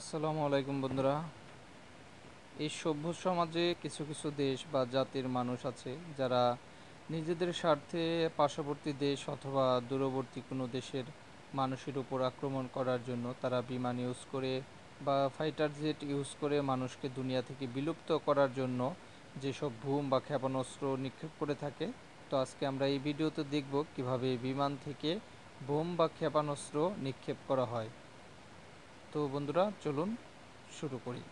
আসসালামু আলাইকুম বন্ধুরা এই সভ্য সমাজে কিছু কিছু দেশ বা জাতির মানুষ আছে যারা নিজেদের স্বার্থে পার্শ্ববর্তী দেশ অথবা দূরবর্তী কোনো দেশের মানুষের উপর আক্রমণ করার জন্য তারা বিমান ইউজ করে বা ফাইটার জেট ইউজ করে মানুষকে দুনিয়া থেকে বিলুপ্ত করার জন্য যেসব ভূম বা ক্ষেপণাস্ত্র নিক্ষেপ করে থাকে তো আজকে আমরা এই ভিডিওতে দেখব কিভাবে বিমান থেকে বোম বা ক্ষেপণাস্ত্র নিক্ষেপ করা হয় তো বন্ধুরা চলুন শুরু করি